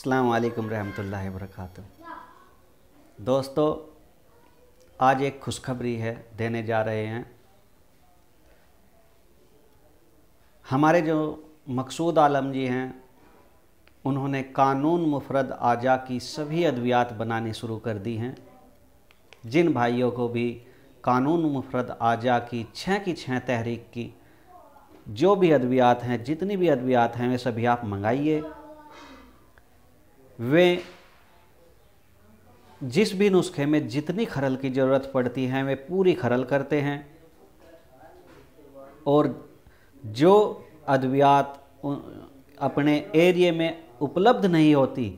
अल्लाम रहमतुल्ला वरक दोस्तों आज एक खुशखबरी है देने जा रहे हैं हमारे जो मकसूद आलम जी हैं उन्होंने कानून मुफरद आजा की सभी अद्वियात बनानी शुरू कर दी हैं जिन भाइयों को भी कानून मुफरद आजा की छः की छः तहरीक की जो भी अद्वियात हैं जितनी भी अद्वियात हैं वे सभी आप मंगाइए वे जिस भी नुस्खे में जितनी खरल की ज़रूरत पड़ती है वे पूरी खरल करते हैं और जो अद्वियात अपने एरिए में उपलब्ध नहीं होती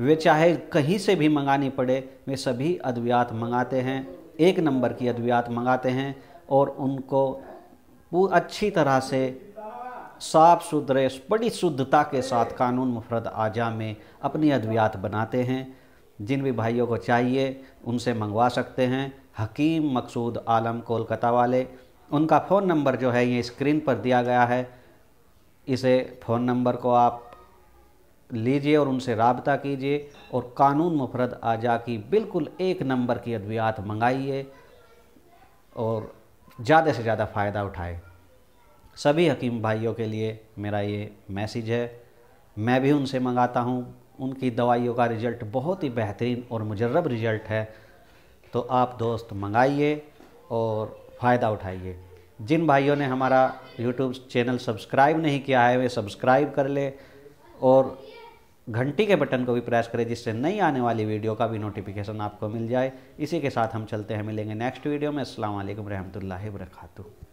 वे चाहे कहीं से भी मंगानी पड़े वे सभी अद्वियात मंगाते हैं एक नंबर की अद्वियात मंगाते हैं और उनको अच्छी तरह से साफ सुथरे बड़ी शुद्धता के साथ कानून मुफरत आजा में अपनी अद्वियात बनाते हैं जिन भी भाइयों को चाहिए उनसे मंगवा सकते हैं हकीम मकसूद आलम कोलकाता वाले उनका फ़ोन नंबर जो है ये स्क्रीन पर दिया गया है इसे फ़ोन नंबर को आप लीजिए और उनसे रबता कीजिए और कानून मुफरत आजा की बिल्कुल एक नंबर की अद्वियात मंगाइए और ज़्यादा से ज़्यादा फ़ायदा उठाए सभी हकीम भाइयों के लिए मेरा ये मैसेज है मैं भी उनसे मंगाता हूँ उनकी दवाइयों का रिज़ल्ट बहुत ही बेहतरीन और मुजरब रिज़ल्ट है तो आप दोस्त मंगाइए और फ़ायदा उठाइए जिन भाइयों ने हमारा यूट्यूब चैनल सब्सक्राइब नहीं किया है वे सब्सक्राइब कर ले और घंटी के बटन को भी प्रेस करें जिससे नई आने वाली वीडियो का भी नोटिफिकेशन आपको मिल जाए इसी के साथ हम चलते हैं मिलेंगे नेक्स्ट वीडियो में असल वरहमल वर्का